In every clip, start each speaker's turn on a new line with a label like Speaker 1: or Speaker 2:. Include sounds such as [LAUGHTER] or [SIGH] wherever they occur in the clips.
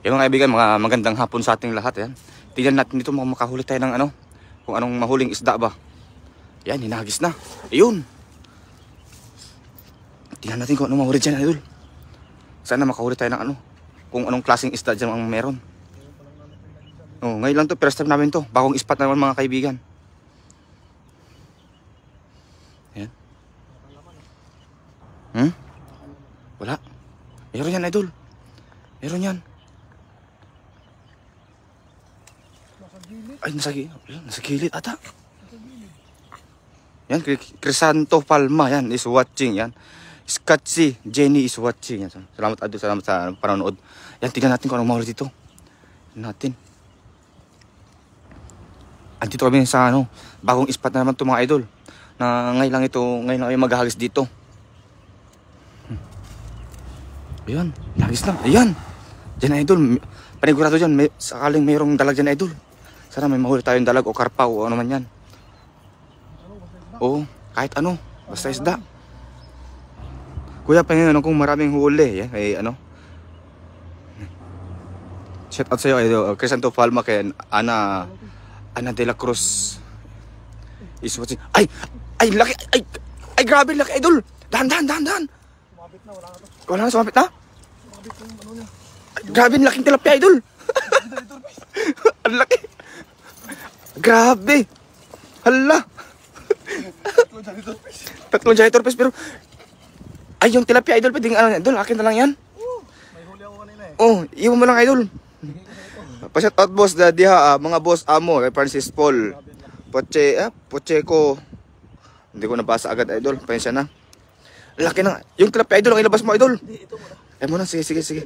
Speaker 1: Yung eh, mga kaibigan, mga magandang hapon sa ating lahat. Yan. Tingnan natin dito makahuli tayo ng ano. Kung anong mahuling isda ba. Yan, hinagis na. Ayun. Tingnan natin kung anong mahuli dyan, idol. Sana makahuli tayo ng ano. Kung anong klaseng isda dyan ang meron. Oh, ngayon lang to, first time namin to. Bagong ispat naman mga kaibigan. Yan. Hmm? Wala. Meron yan, idol. Meron yan. Ay, nasa, yun, nasa gilid ata. Yan, Crisanto Palma, yan, is watching, yan. Scotchy, Jenny is watching. Yan. Salamat, Ado, salamat sa panonood. Yan, tignan natin kung anong mahuli dito. Natin. Andito kami sa ano, bagong ispat na naman ito mga idol. Na ngayon lang ito, ngayon lang kami maghahagis dito. Hmm. Ayan, nagis na. Ayan. Diyan idol, panigurado dyan, may, sakaling mayroong dalag dyan idol. Sana may mahuli tayong dalag o karpaw o ano man yan. Oo, kahit ano. Basta isda. Kuya, panginoon ano kung maraming huli. Yan, eh, ano. Shout out sa'yo, uh, Crisanto Palma kay Ana, Ana de la Cruz. Is watching. Ay! Ay, laki! Ay! Ay, grabe, laki, idol! Dahan, dahan, dahan, dahan! Sumabit na, wala na to. Wala na, sumabit na? Sumabit yung ano niya. Grabe, laking tilapia, idol! [LAUGHS] Ang laki! Grabe! Hala! Tatlong janitor fish. Tatlong janitor fish pero... Ay, yung tilapia, idol, pwedeng ano, idol, akin na lang yan. may huli ako kanina eh. oh, iwan mo lang, idol. Pashat out, boss, daddy ha, ah, mga boss, amo, kay Francis Paul. Poche, ah, poche ko. Hindi ko nabasa agad, idol, pensya na. Laki na, yung tilapia, idol, ang ilabas mo, idol. ito muna. Eh, muna, sige, sige, sige.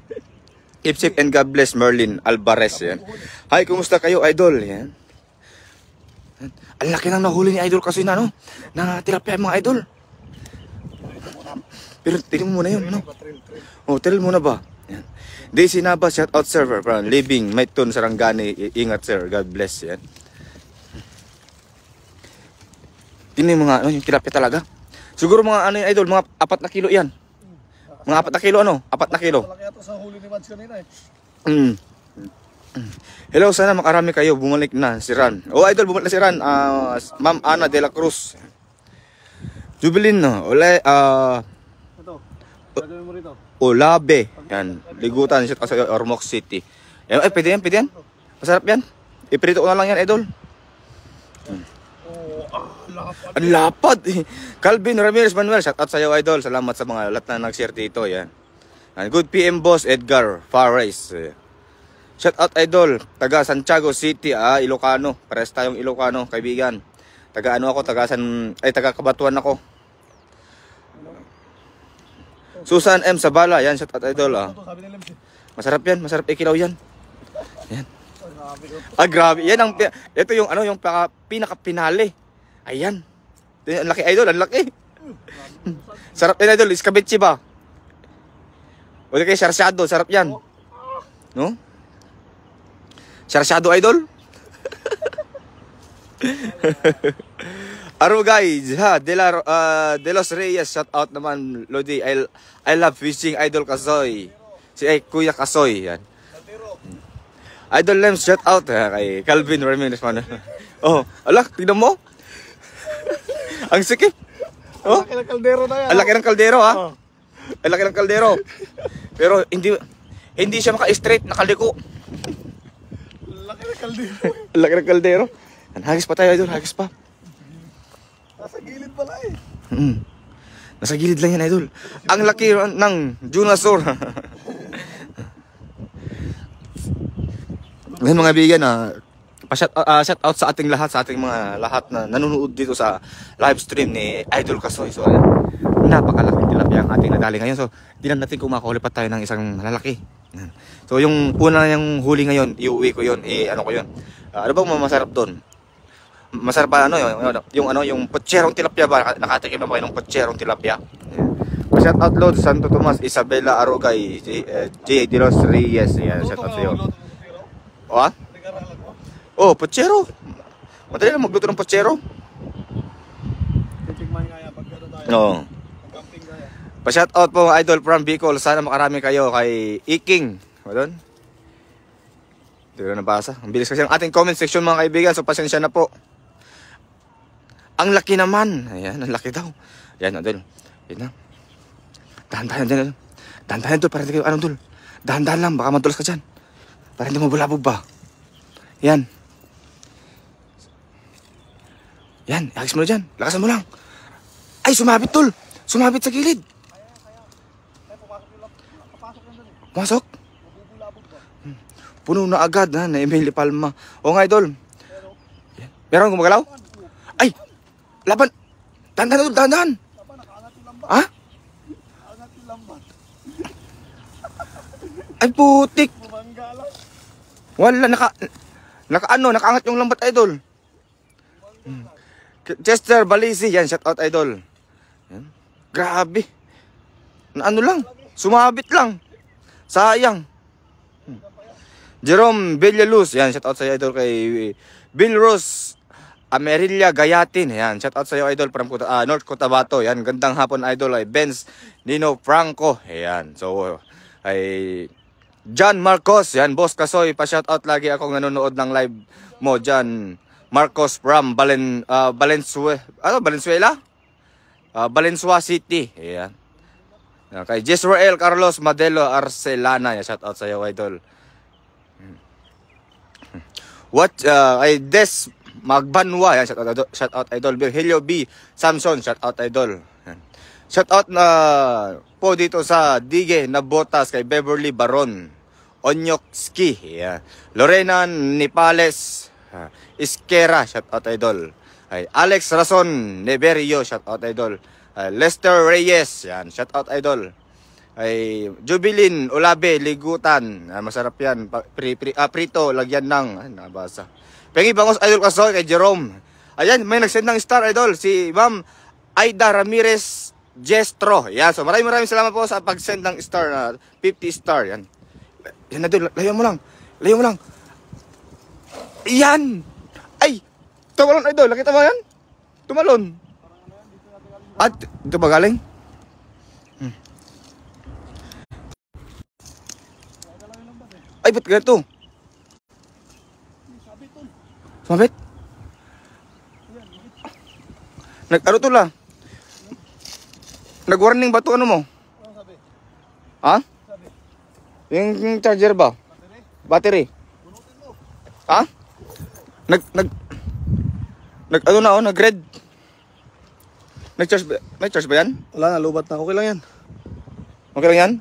Speaker 1: Keep safe and God bless Merlin Alvarez. Yan. Hi, kumusta kayo, idol? Yan. Ang laki nang nahuli ni Idol kasi na, no? Na tilapia mga Idol. Pero tingnan mo muna yun, no? Oh, trail muna ba? Yan. Daisy Sinaba, shout out server. Parang living, Maiton, Sarangani. Ingat sir, God bless. Yan. Tingnan yung mga, ano, yung tilapia talaga. Siguro mga, ano yung idol, mga apat na kilo yan. Mga apat na kilo, ano? Apat na kilo. Malaki ito sa huli ni Mads kanina eh. Mm. Hello, sana makarami kayo. Bumalik na si Ran. oh, idol, bumalik na si Ran. Uh, Ma'am Ana de la Cruz. Jubilin, no? Ole, uh, Ito. Gagawin mo rito. Olabe. Yan. Ligutan siya sa Ormoc City. Yan, eh, pwede yan, pwede yan. Masarap yan. Iprito ko na lang yan, idol. Hmm. Ang lapad eh. [LAUGHS] Calvin Ramirez Manuel, shout out sa iyo idol. Salamat sa mga lahat na nag-share dito. Yan. And good PM boss Edgar Fares. Yeah. Shout out idol, taga Santiago City, ah, Ilocano. Pares tayong Ilocano, kaibigan. Taga ano ako, taga San ay taga Kabatuan ako. Susan M Sabala, yan shout out idol ah. Masarap yan, masarap ikilaw yan. Yan. Ah, grabe. Yan ang ito yung ano yung pinaka, pinaka pinale. Ayan. Ito laki idol, ang laki. [LAUGHS] Sarap yan idol, iskabeche ba? O di kay sarsyado, sarap yan. No? Sarsyado idol? Aro guys, ha, De, La, uh, De Los Reyes, shout out naman, Lodi. I, I love fishing, Idol Kasoy. Si eh, Kuya Kasoy, yan. Idol Lems, shout out ha, kay Calvin Ramirez. Man. [LAUGHS] oh, alak, tignan mo. [LAUGHS] Ang sikip. Oh? Alaki ng kaldero na yan. Alaki ng kaldero, ha? Oh. Alaki ng kaldero. Pero hindi hindi siya maka-straight, nakaliko. Kaldero. Ang laki ng kaldero. Hagis pa tayo, idol. Hagis pa. Nasa gilid pala eh. Mm. Nasa gilid lang yan, idol. Ang laki ng Junasaur. [LAUGHS] Ngayon mga bigan, ah, pa-shout out, uh, ah, shout out sa ating lahat, sa ating mga lahat na nanonood dito sa live stream ni Idol Kasoy. So, ayan napakalaking tilapia ang ating nadali ngayon. So, tinan natin kung pa tayo ng isang malalaki. So, yung una na yung huli ngayon, iuwi ko yun, eh, ano ko yun. Uh, ano bang masarap doon? Masarap pa ano, yung, yung ano, yung potserong tilapia ba? Nakatikim na ba kayo ng potserong tilapia? Yeah. Shout out Lord Santo Tomas, Isabela Arugay, J.A. Eh, de Los Reyes. Yeah, shout out sa'yo. O ha? Ah? Oh, potsero. Madali lang magluto ng potsero. Oo. No pa out po mga idol from Bicol. Sana makarami kayo kay Iking. Ano doon? Hindi ko na nabasa. Ang bilis kasi ang ating comment section mga kaibigan. So pasensya na po. Ang laki naman. Ayan, ang laki daw. Ayan, idol. Ayan na. Dahan-dahan dyan, idol. Dahan-dahan, idol. Parang hindi kayo, ano, idol. Dahan-dahan lang. Baka madulas ka dyan. Para hindi mo bulabog ba. Yan. Yan, ihagis mo na dyan. Lakasan mo lang. Ay, sumabit, tol. Sumabit sa gilid. Pasok? Hmm. Puno na agad ha, na Emily Palma. O nga idol. Meron gumagalaw? Ay! Laban! Dandan, dandan! Dandan! Ha? Ay putik! Wala, naka... Naka ano, nakaangat yung lambat idol. Hmm. Chester Balisi, yan, shout out idol. Yan. Grabe. Na ano lang. Sumabit lang. Sayang. Hmm. Jerome Villaluz. Yan, shout out sa'yo idol kay Bill eh, Rose. Amerilla Gayatin. Yan, shout out sa'yo idol from Kuta, uh, ah, North Cotabato. Yan, gandang hapon idol ay Benz Nino Franco. Yan, so ay John Marcos. Yan, boss Kasoy. Pa-shout out lagi ako nanonood ng live mo, John Marcos from Balen, uh, Balensue, ano, Valenzuela? Uh, ah, Valenzuela City. Yan. Kay Jezreel Carlos Madelo Arcelana. Yeah, shout out sa iyo, idol. What uh, ay Des Magbanwa, yan, shout out, shout out idol. Virgilio B. Samson, shout out idol. Shout out na uh, po dito sa Dige na Botas kay Beverly Baron. Onyokski, yeah. Lorena Nipales, ah, Iskera, shout out idol. Ay, Alex Rason, Neverio, shout out idol uh, Lester Reyes, yan, shout out idol. Ay Jubilin Ulabe Ligutan, uh, masarap yan. Pri, pri, ah, prito lagyan ng ay, nabasa. Pengi bangos idol ko sa kay Jerome. Ayan, may nag-send ng star idol si Ma'am Aida Ramirez Gestro. Yan, so maraming maraming salamat po sa pag-send ng star na uh, 50 star yan. Yan na doon, layo mo lang. Layo mo lang. Yan! Ay! Tumalon idol, nakita mo yan? Tumalon. At dito ba galing? Hmm. Ay, ba't ganito? Sumabit? Nag-ano to la? Nag-warning ba to ano mo? Ha? Yung, yung charger ba? Battery? Ha? Nag, nag, nag, ano na oh, nag-red? May charge ba, may charge ba yan? Wala na, lubat na. Okay lang yan. Okay lang yan?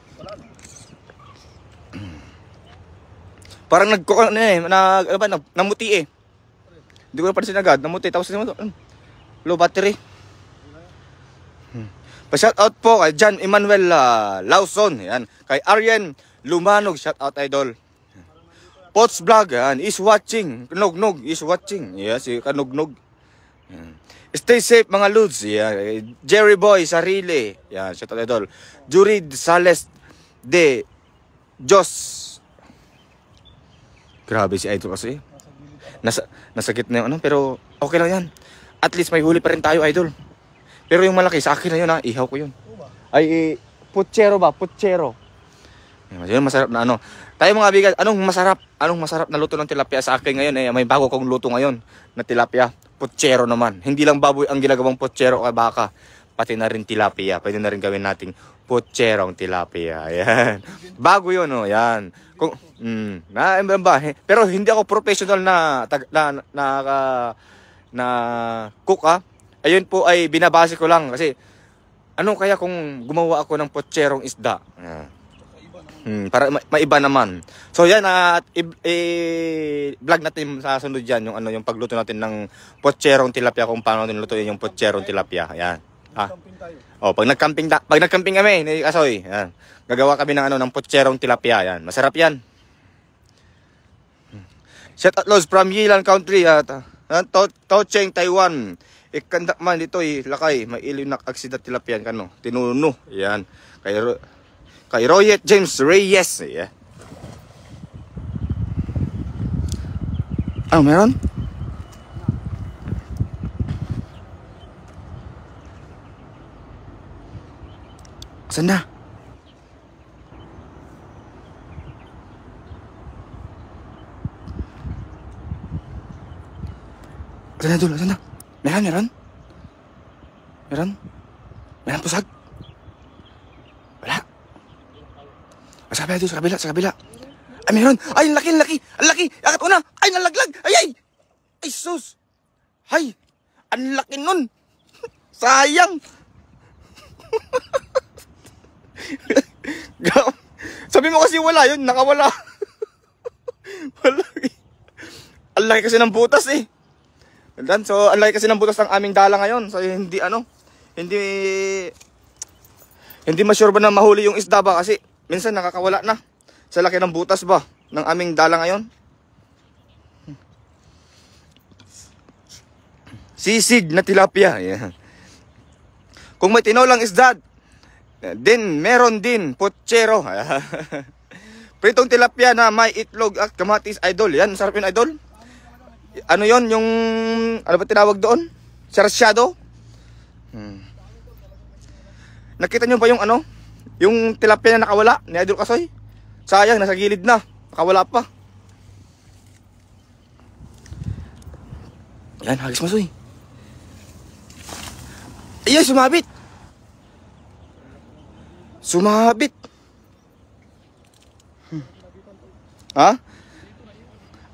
Speaker 1: [CLEARS THROAT] Parang nag ano eh, nag ano ba, namuti eh. Hindi ko napansin agad, namuti. Tapos naman, hmm. low battery. Hmm. shout out po kay John Emmanuel uh, Lawson, yan. Kay Aryan Lumanog, shout out idol. Pots Vlog yan, is watching. Knognog is watching. Yeah, si Kanugnog. Hmm. Stay safe mga Ludes. Yeah. Jerry Boy Sarili. Yan, shout out idol. Jurid Sales de Jos. Grabe si Idol kasi. Nasa, nasakit na yun. ano, pero okay lang yan. At least may huli pa rin tayo, Idol. Pero yung malaki, sa akin na yun ha, ihaw ko yun. Ay, eh, putsero ba? Putsero. Yun, masarap na ano. Tayo mga bigas, anong masarap? Anong masarap na luto ng tilapia sa akin ngayon? Eh, may bago kong luto ngayon na tilapia. Putsero naman. Hindi lang baboy ang ginagawang putsero o ah, baka. Pati na rin tilapia. Pwede na rin gawin nating putserong tilapia. [LAUGHS] Ayan. Bago yun, oh. Ayan. Kung, mm, na, ba? Eh, pero hindi ako professional na, tag, na, na, na, na cook, ah. Ayun po ay binabase ko lang kasi ano kaya kung gumawa ako ng potserong isda? Ayan. Mm, para ma maiba naman. So yan at i-vlog natin sa sunod diyan yung ano yung pagluto natin ng potcherong tilapia kung paano din lutuin yung potcherong tilapia. Ayan. Ah. Oh, pag nagcamping pag nagcamping kami ni Asoy, ayan. Gagawa kami ng ano ng potcherong tilapia, ayan. Masarap 'yan. Shout out Lord from Yilan County at uh, ah, Tocheng, Taiwan. Ikandak man dito eh, lakay, mailiw na aksidat tilapian kano. Tinuno, ayan. Kaya kay Royet James Reyes eh. Oh, meron? Saan na? Saan na dulo? Saan na? Meron, meron? Meron? Meron pusag? Sabi doon sa kabila, sa kabila. Ay, meron. Ay, ang laki, ang laki. Ang laki. Akat una. Ay, nalaglag. Ay, ay. Ay, sus. Ay, ang laki nun. [LAUGHS] Sayang. [LAUGHS] Sabi mo kasi wala yun. Nakawala. [LAUGHS] wala. Ang laki kasi ng butas eh. Dan, so, ang laki kasi ng butas ng aming dala ngayon. So, hindi ano. Hindi... Hindi masyure ba na mahuli yung isda ba kasi minsan nakakawala na sa laki ng butas ba ng aming dala ngayon. Sisig na tilapia. yeah. Kung may tinolang isdad din meron din pochero. [LAUGHS] Pritong tilapia na may itlog at kamatis idol. Yan, sarap yun idol. Ano yon yung, ano ba tinawag doon? Sarsyado? Hmm. Nakita nyo ba yung ano? Yung tilapia na nakawala ni Idol Kasoy. Sayang, nasa gilid na. Nakawala pa. Yan, hagis masoy. Ayun, sumabit. Sumabit. Hmm. Ha?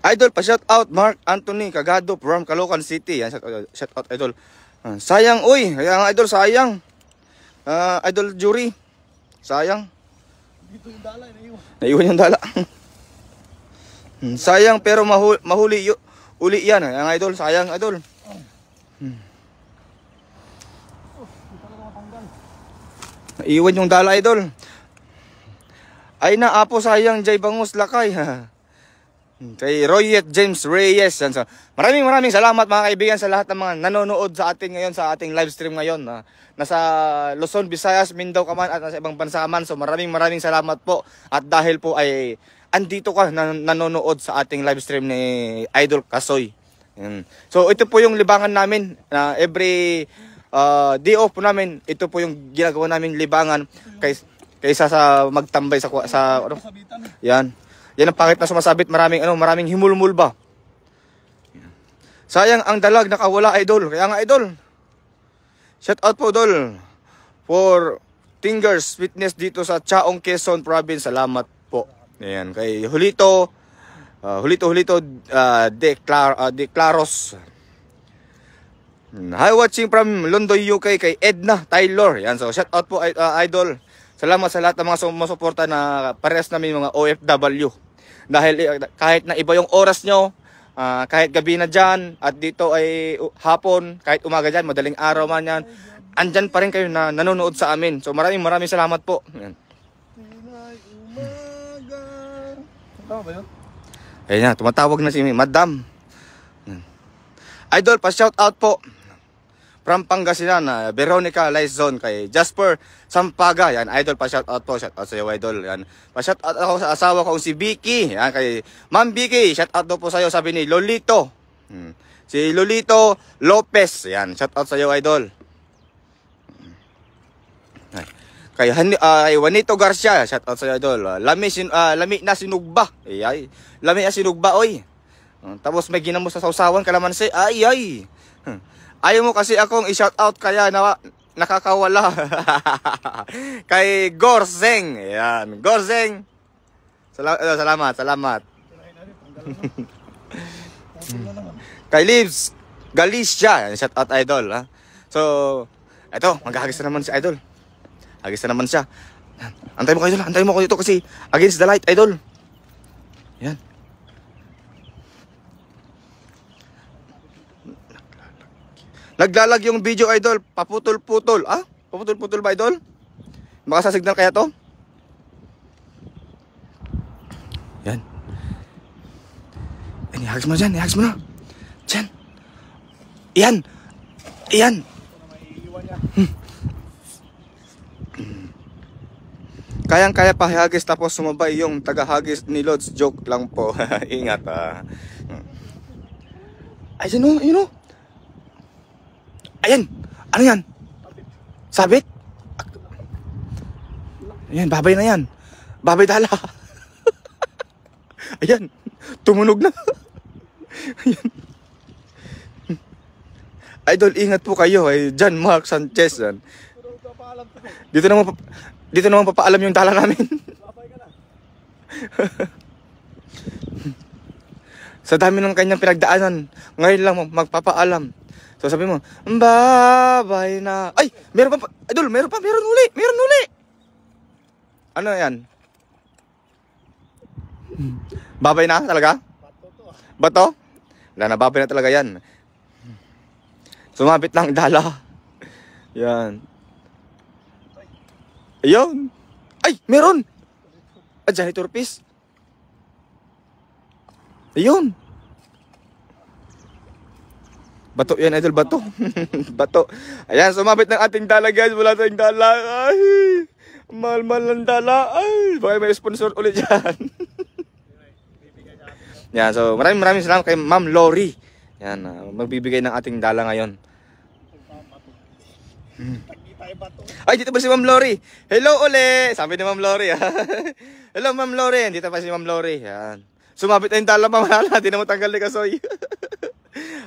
Speaker 1: Idol, pa-shout out Mark Anthony Kagado from Caloocan City. Yan, shout out, Idol. Uh, sayang, uy. Ang Idol, sayang. Uh, idol jury. Sayang. Dito yung dala, naiwan. Naiwan yung dala. [LAUGHS] hmm, sayang pero mahuli, mahuli yu, uli yan, eh. ang idol. Sayang, idol. Hmm. Naiwan yung dala, idol. Ay na, apo sayang, Jay Bangus, lakay. [LAUGHS] Mm. Kay Royet James Reyes. Yan. So, maraming maraming salamat mga kaibigan sa lahat ng mga nanonood sa atin ngayon sa ating live stream ngayon. Uh, nasa Luzon, Visayas, Mindanao ka man at nasa ibang bansa man. So maraming maraming salamat po. At dahil po ay andito ka na nanonood sa ating live stream ni Idol Kasoy. Yan. So ito po yung libangan namin na every uh, day off po namin. Ito po yung ginagawa namin libangan kay, kaysa sa magtambay sa sa ano. Yan. Yan ang pangit na sumasabit. Maraming, ano, maraming himulmul ba? Sayang ang dalag nakawala, idol. Kaya nga, idol. Shout out po, idol. For Tingers Fitness dito sa Chaong Quezon Province. Salamat po. Ayun Kay Hulito. Uh, ah, hulito Hulito uh, ah, De, Declar uh, ah, Claros. Hi watching from London, UK kay Edna Taylor. Yan. So shout out po uh, idol. Salamat sa lahat ng mga sumusuporta na parehas namin mga OFW. Dahil eh, kahit na iba yung oras nyo, uh, kahit gabi na dyan, at dito ay uh, hapon, kahit umaga dyan, madaling araw man yan, andyan pa rin kayo na nanonood sa amin. So maraming maraming salamat po. Ayan. Tama ba yun? Ayan na, tumatawag na si Madam. Idol, pa shout out po from Pangasinan, uh, Veronica Laizon, kay Jasper Sampaga, yan, idol pa shout out po, shout out sa iyo idol, yan. Pa shout out ako sa asawa ko si Vicky, yan, kay Ma'am Vicky, shout out daw po sa iyo, sabi ni Lolito. Hmm. Si Lolito Lopez, yan, shout out sa iyo idol. Hmm. Kay Kay uh, Juanito Garcia, shout out sa iyo idol. Uh, lami, sin, uh, lami na sinugba. Ay, ay. Lami na sinugba, oy. Hmm, tapos may ginamo sa sausawan kalamansi. Ay, ay. Hmm. Ayaw mo kasi akong i-shout out kaya na nakakawala. [LAUGHS] Kay Gorzeng. Yan. Gorzeng. Sal- eh, salamat, salamat. [LAUGHS] Kay Leaves. Galicia. Shout out idol. Ha? So, eto. Maghahagis na naman si idol. Hagis na naman siya. Antay mo kayo idol. Antay mo ko dito kasi against the light idol. Yan. Naglalag yung video idol, paputol-putol. Ah, paputol-putol ba idol? Baka sa signal kaya to? Yan. Yan, ihags mo na dyan, ihags mo na. Dyan. Yan. Yan. Hmm. Kayang-kaya pa hagis tapos sumabay yung taga-hagis ni Lods. Joke lang po. [LAUGHS] Ingat ah. Hmm. Ay, yun o, yun o. Ayan! Ano yan? Sabit? Ayan, babay na yan. Babay dala. [LAUGHS] Ayan, tumunog na. [LAUGHS] Ayan. Idol, ingat po kayo. Eh. John Mark Sanchez. Yan. Dito naman, dito naman papaalam yung dala namin. [LAUGHS] Sa dami ng kanyang pinagdaanan, ngayon lang magpapaalam. So sabi mo, bye na. Ay, meron pa, idol, meron pa, meron uli, meron uli. Ano yan? Babay na talaga? Bato to. Ah. Bato? Wala na, babay na talaga yan. Sumabit lang [LAUGHS] dala. Yan. Ayun. Ay, meron. A ah, janitor piece. Ayun. Bato yan, idol. Bato. [LAUGHS] bato. Ayan, sumabit ng ating dala, guys. Wala tayong dala. Ay, mahal-mahal ng dala. Ay, baka may sponsor ulit yan. [LAUGHS] yan, so maraming maraming salamat kay Ma'am Lori. Yan, uh, magbibigay ng ating dala ngayon. Hmm. Ay, dito pa si Ma'am Lori. Hello uli. Sabi ni Ma'am Lori. Ah. [LAUGHS] Hello, Ma'am Lori. Dito pa si Ma'am Lori. Yan. Sumabit na yung dala, Ma'am. Hindi na matanggal ni Kasoy.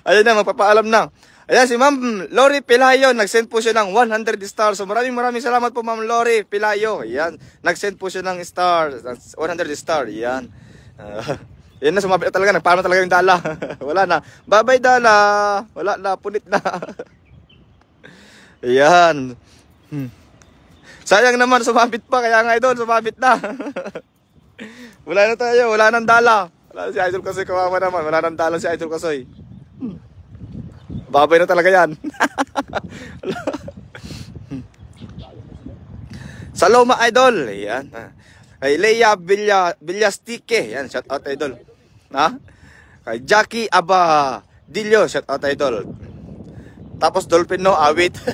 Speaker 1: Ayan na, magpapaalam na. Ayan, si Ma'am Lori Pilayo, nag-send po siya ng 100 stars. So maraming maraming salamat po Ma'am Lori Pilayo. Ayan, nag-send po siya ng stars, 100 stars. Ayan. Uh, ah, yan na, sumapit na talaga. Nagpaano talaga yung dala. [LAUGHS] Wala na. Bye-bye dala. Wala na, punit na. [LAUGHS] Ayan. Hmm. Sayang naman, sumabit pa. Kaya nga doon, sumabit na. [LAUGHS] wala na tayo, wala nang dala. Wala si Idol Kasoy, kawawa naman. Wala nang dala si Idol Kasoy. Hmm. Babay na talaga yan. [LAUGHS] Saloma Idol. Yan. Kay Leia Villa, Villastike. Yan, shout out Idol. Ha? Kay Jackie Aba Dilio, shout out Idol. Tapos Dolphin no, awit. Ah, [LAUGHS]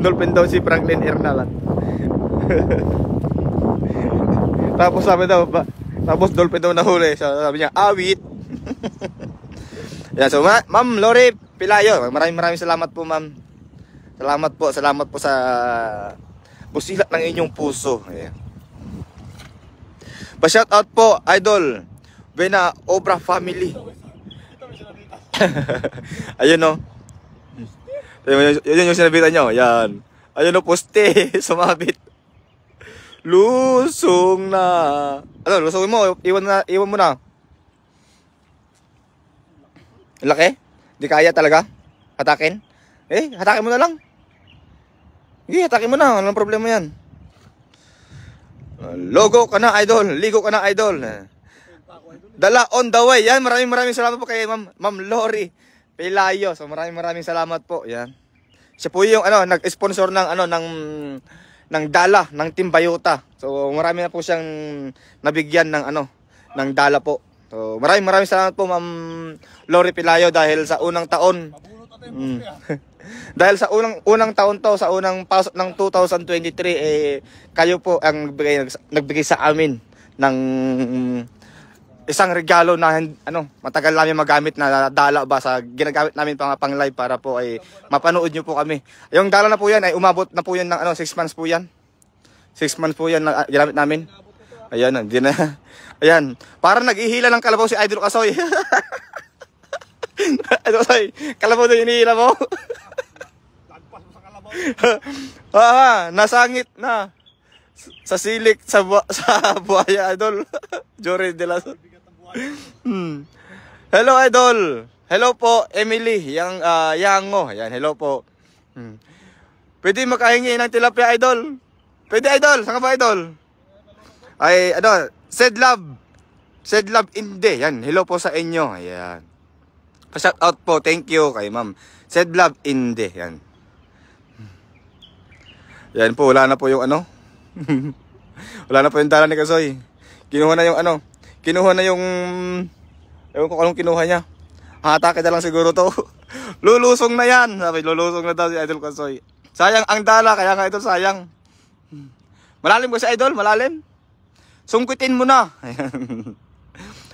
Speaker 1: Dolphin daw si Franklin Hernalan. [LAUGHS] tapos sabi daw, ba, tapos Dolphin daw nahuli. Sabi niya, awit. Ah, yan, so ma Ma'am Lori Pilayo, maraming maraming salamat po ma'am. Salamat po, salamat po sa busilat ng inyong puso. Ayan. Pa-shout out po, idol. Bena Obra family. [LAUGHS] Ayun no. Yun yung sinabitan nyo. Yan. Ayun no, poste. [LAUGHS] Sumabit. Lusong na. Ano, lusong mo. Iwan, na, iwan mo na. Laki? Di kaya talaga? Hatakin? Eh, hatakin mo na lang. Eh, hatakin mo na. Anong problema yan? Logo ka na, idol. Ligo ka na, idol. Dala on the way. Yan, maraming maraming salamat po kay Ma'am Ma, Lori Pelayo. So maraming maraming salamat po. Yan. Siya po yung ano, nag-sponsor ng ano ng ng dala ng Team Bayota. So maraming na po siyang nabigyan ng ano ng dala po. So maraming maraming salamat po Ma'am Lori Pilayo dahil sa unang taon. Mm. [LAUGHS] dahil sa unang unang taon to, sa unang pasok ng 2023 eh kayo po ang nagbigay, nagbigay sa amin ng isang regalo na ano, matagal namin magamit na dala ba sa ginagamit namin pang pang live para po ay mapanood niyo po kami. Yung dala na po yan ay umabot na po yan ng ano 6 months po yan. 6 months po yan na ah, ginamit namin. Ayan, hindi ah, na. [LAUGHS] Ayan. Parang naghihila ng kalabaw si Idol Kasoy. [LAUGHS] ano say? Kalabaw na hinihila mo? Lagpas mo sa kalabaw. ah, nasangit na. Sa silik, sa, bu [LAUGHS] sa buhaya, idol. [LAUGHS] Jory de la... hmm. Hello, idol. Hello po, Emily. Yang, uh, Yango. Yan, hello po. Hmm. Pwede makahingi ng tilapia, idol. Pwede, idol. Saan ka ba, idol? Ay, ano, said love. Said love, hindi. Yan, hello po sa inyo. Ayan. Pa-shout out po. Thank you kay ma'am. Said Love in Inde. Yan. Yan po. Wala na po yung ano. [LAUGHS] wala na po yung dala ni Kasoy. Kinuha na yung ano. Kinuha na yung... Ewan ko anong kinuha niya. Hatake na lang siguro to. [LAUGHS] lulusong na yan. Sabi, lulusong na daw si Idol Kasoy. Sayang ang dala. Kaya nga ito sayang. Malalim ko si Idol. Malalim. Sungkutin mo na. [LAUGHS] Ayan.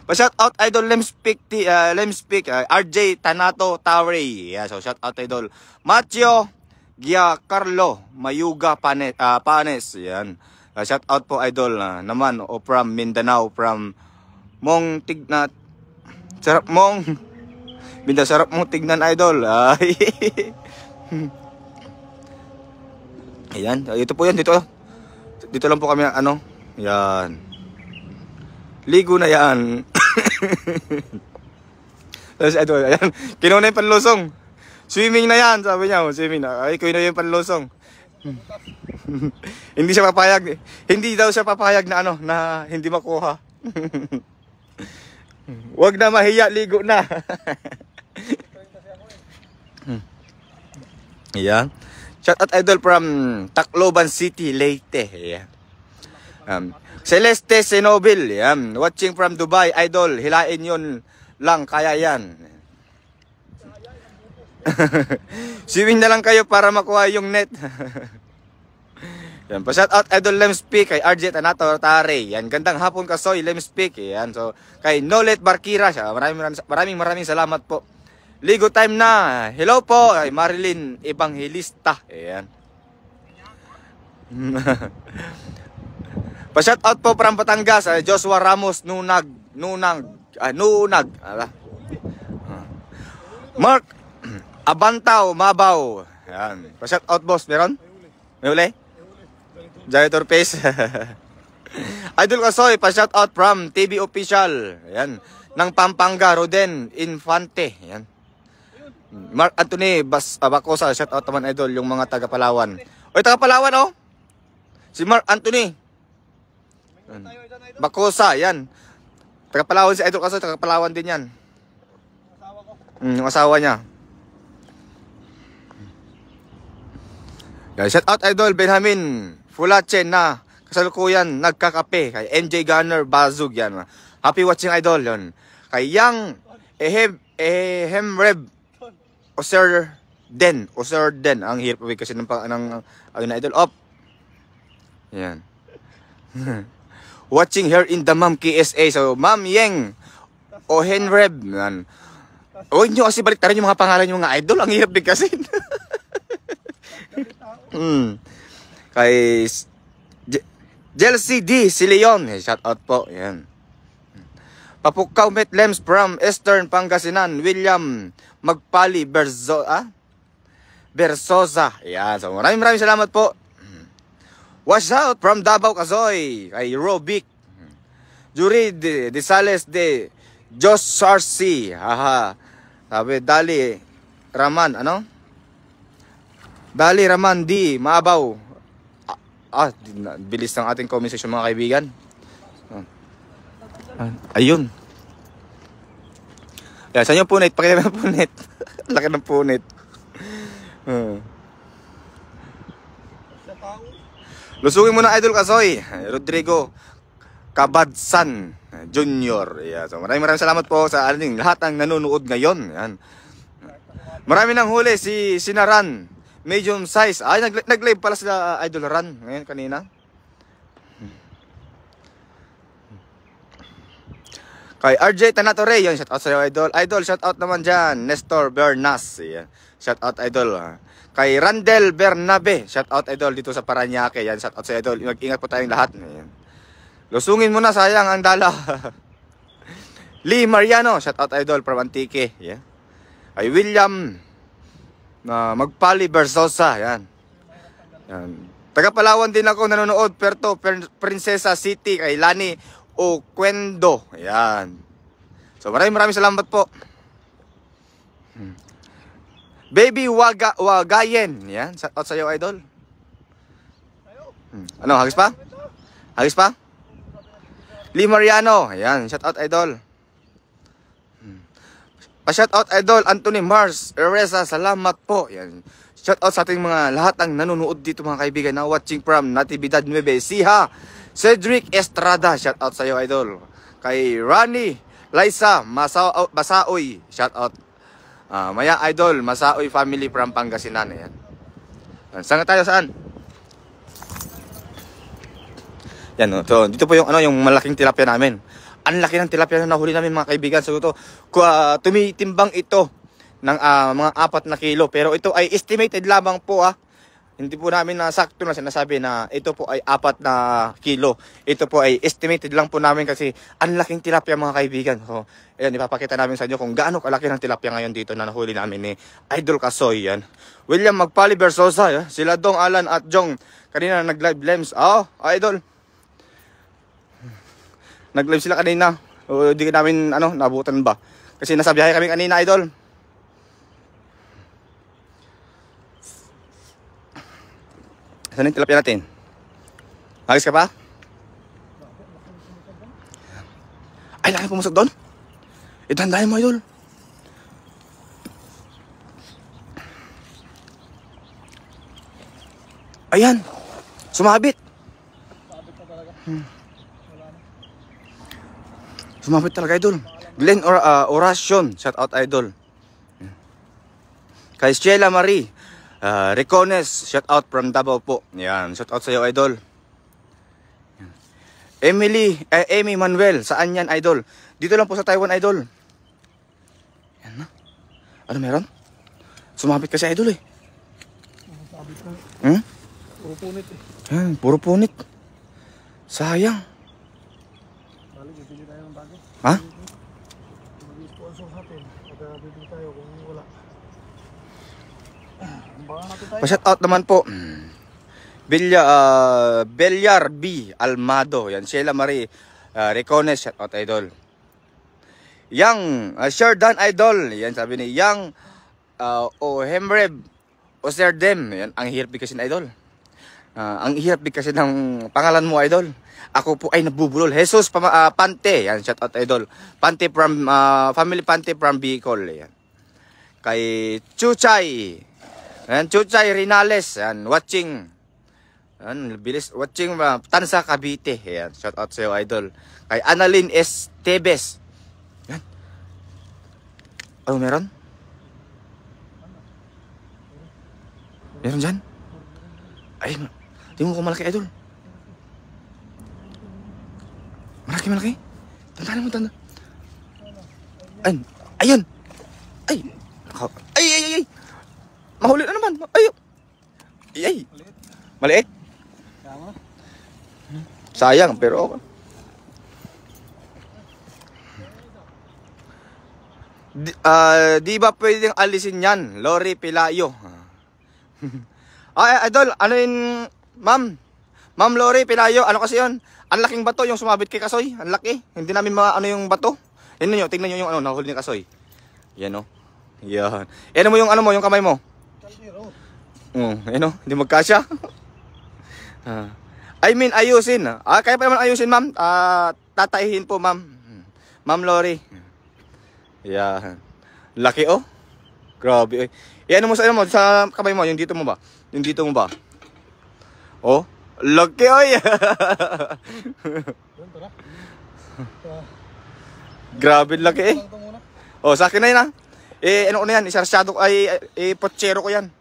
Speaker 1: Pa-shout out idol Lemspeak T, uh, Lemspeak uh, RJ Tanato Tawre. Yeah, so shout out idol Macho Gia Carlo Mayuga Panes, uh, Panes. Yan. Uh, shout out po idol uh, naman o from Mindanao from Mong Tignat. Sarap mong Binda [LAUGHS] sarap mong tignan idol. Ay. [LAUGHS] Ayan, uh, ito po 'yan dito. Dito lang po kami ano. Yan. Ligo na yan. [LAUGHS] Tapos ito, ayan. Kinuha na yung panlusong. Swimming na yan, sabi niya. Oh, swimming na. Ay, kinuha yung panlusong. [LAUGHS] hindi siya papayag. Hindi daw siya papayag na ano, na hindi makuha. [LAUGHS] Wag na mahiya, ligo na. yeah. Shout out idol from Tacloban City, Leyte. Yeah. Um, Celeste Sinobil, yan. Watching from Dubai, idol. Hilain yon lang, kaya yan. Swimming [LAUGHS] na lang kayo para makuha yung net. [LAUGHS] yan, pa-shout out idol Lems Peak kay RJ Tanato Tare. Yan, gandang hapon kasoy Lems Peak. Eh. Yan, so kay Nolet Barkira siya. Maraming maraming maraming salamat po. Ligo time na. Hello po kay Marilyn Evangelista. Yan. [LAUGHS] Pa-shout out po from Batangas, uh, Joshua Ramos Nunag, Nunang, uh, Nunag. Ala. Ah. Mark [CLEARS THROAT] Abantao Mabaw. Yan. Pa-shout out boss, meron? May uli? Janitor Pace. [LAUGHS] Idol Kasoy, pa-shout out from TV Official. Yan. Nang Pampanga, Roden Infante. Yan. Mark Anthony Bas Abacosa, shout out naman idol yung mga taga Palawan. Oy taga Palawan oh. Si Mark Anthony. Yan. Bakusa, yan. Taga Palawan si Idol Kaso, taga din yan. Asawa ko. Mm, asawa niya. Yeah, shout out Idol Benjamin. Fulache na kasalukuyan nagkakape kay MJ Gunner Bazug yan. Happy watching Idol yon. Kay Yang Ehem Ehemreb o Sir Den o Sir Den ang hirap kasi ng ng, ng, ng, ng idol op. Yan. [LAUGHS] watching her in the Ma'am KSA. So, Ma'am Yeng o Henreb. Yan. Huwag nyo kasi balik yung mga pangalan yung mga idol. Ang hirap din kasi. [LAUGHS] mm. Kay Jelsi D. Si Leon. Shout out po. Yan. Papukaw met lems from Eastern Pangasinan. William Magpali Berzo, ah? Bersosa. Yan. So maraming maraming salamat po. Watch out from Davao Kazoy kay Robic. Jury de, de Sales de Jos Sarsi. Haha. Sabi, Dali Raman, ano? Dali Raman di Maabaw. Ah, ah bilis ng ating comment section mga kaibigan. Ah. Ah, ayun. Ayan, saan yung punit? Pakita mo yung punit. [LAUGHS] Laki ng punit. Hmm. Lusukin mo na idol kasoy, Rodrigo Kabadsan Jr. Yeah, so maraming maraming salamat po sa ating lahat ng nanonood ngayon. Yan. Marami nang huli si Sinaran. Medium size. Ay, nag-live pala sila idol Ran ngayon kanina. Kay RJ Tanatore, yun, shout out sa idol. Idol, shout out naman dyan. Nestor Bernas, yan. Shout out, idol. Ha. Kay Randel Bernabe, shout out, idol, dito sa Paranaque. Yan, shout out sa idol. Mag-ingat po tayong lahat. Yan. Eh. Lusungin mo na, sayang, ang dala. [LAUGHS] Lee Mariano, shout out, idol, from Antique. Yan. Ay William na uh, Magpali Versosa, yan. Yan. Taga Palawan din ako nanonood, Perto, per Princesa City, kay Lani Oquendo. Ayan. So maraming maraming salamat po. Hmm. Baby Waga Wagayen. Yan. Shout out sa iyo, idol. Hmm. Ano, hagis pa? Hagis pa? Lee Mariano. Ayan. Shout out, idol. Hmm. shout out, idol. Anthony Mars. Eresa, salamat po. Yan. Shout out sa ating mga lahat ng nanonood dito mga kaibigan na watching from Natividad 9 Siha. Cedric Estrada, shout out sa iyo idol. Kay Rani Liza Masao oh, Basaoy, shout out. Uh, ah, maya idol, Masaoy family from Pangasinan. Ayan. Saan tayo saan? Yan, no? Oh, so dito po yung ano yung malaking tilapia namin. Ang laki ng tilapia na nahuli namin mga kaibigan. So ito, uh, tumitimbang ito ng uh, mga apat na kilo. Pero ito ay estimated lamang po ah. Hindi po namin nasakto na sinasabi na ito po ay apat na kilo. Ito po ay estimated lang po namin kasi ang laking tilapia mga kaibigan. So, ayan, ipapakita namin sa inyo kung gaano kalaki ng tilapia ngayon dito na nahuli namin ni Idol Kasoy. Yan. William Magpali Versosa. Yan. Sila Dong Alan at Jong. Kanina nag-live lems. Ah, oh, Idol. Nag-live sila kanina. O, di namin ano, nabutan ba? Kasi nasa biyahe kami kanina, Idol. Saan yung tilapia natin? Agis ka pa? Ay, laki pumusok doon. Itandahin eh, mo, idol. Ayan. Sumabit. talaga. Hmm. Sumabit talaga, idol. Glenn or, uh, ah, Oracion. Shout out, idol. Hmm. Kay Stella Marie. Uh, ah, Ricones, shout out from Davao po. Yan, shout out sa iyo idol. Yan. Emily, eh, Amy Manuel, saan yan idol? Dito lang po sa Taiwan idol. Yan na. Ano meron? Sumabit kasi idol eh. Sumabit ka. Hmm? Puro punit eh. Yan, puro punit. Sayang. Balik, bibili tayo ng bago. Ha? Mag-sponsor sa atin. Magkabibili ah, tayo kung pa-shout out naman po. Ah, Bella uh, Belyar B. Almado. Yan, Sheila Marie uh, Recones. Shout out, idol. Yang, uh, Sherdan Idol. Yan, sabi ni Yang uh, o Hemreb o Sir Yan, ang hirap kasi idol. Uh, ang hirap kasi ng pangalan mo, idol. Ako po ay nabubulol. Jesus Pama, uh, Pante. Yan, shout out, idol. Pante from, uh, family Pante from Bicol. Yan. Kay Chuchay. And Chuchay Rinales, and watching. Yan, bilis. Watching uh, Tansa Cavite. Yan, shout out sa iyo, idol. Kay Annalyn S. Tebes. Yan. Ano meron? Meron dyan? Ay, tingin mo kung malaki, idol. Malaki, malaki. Tandaan mo, tandaan. Ayun. Ayun. Ay. Nakakot. Mahuli na naman. Ay! Ay! ay. Maliit. Maliit? Sayang, pero okay. Di, uh, di ba pwedeng alisin yan? Lori Pilayo. [LAUGHS] Ay, idol, ano yun, ma'am? Ma'am Lori Pilayo, ano kasi yun? Ang laking bato yung sumabit kay Kasoy. Ang laki. Hindi namin maano yung bato. Yan nyo, tingnan nyo yung ano, nahuli ni Kasoy. Yan o. Oh. Yan. Yan mo yung ano mo, yung kamay mo. Oh, uh, ano? Hindi magkasya. uh, [LAUGHS] I mean, ayusin. Ah, kaya pa naman ayusin, ma'am. Ah, tatahihin po, ma'am. Ma'am Lori. Yeah. Laki, oh. Grabe, eh. eh. ano mo sa, ano mo, sa kamay mo, yung dito mo ba? Yung dito mo ba? Oh, laki, oy. [LAUGHS] Grabe, laki, eh. Oh, sa akin na yun, ah. Eh, ano ko na yan, isarsyado, ay, eh, potsero ko yan.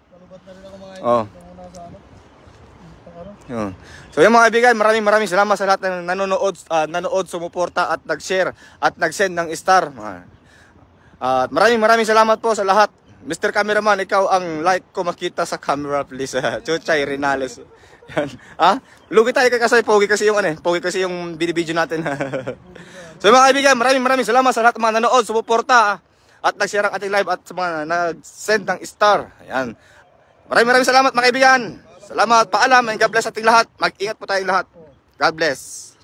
Speaker 1: Oh. Yun. So yung mga kaibigan, maraming maraming salamat sa lahat ng nanonood, uh, nanood, sumuporta at nag-share at nag-send ng star. Ah. At uh, maraming maraming salamat po sa lahat. Mr. Cameraman, ikaw ang like ko makita sa camera please. [LAUGHS] Chuchay Rinales. ha? Ah, lugi tayo kay kasi pogi kasi yung ano eh, pogi kasi yung binibideo natin. [LAUGHS] so mga kaibigan, maraming maraming salamat sa lahat ng mga nanood, sumuporta ah, at nag-share ang ating live at sa mga nag-send ng star. Ayan. Maraming maraming salamat mga kaibigan. Salamat, paalam, and God bless ating lahat. Mag-ingat po tayong lahat. God bless.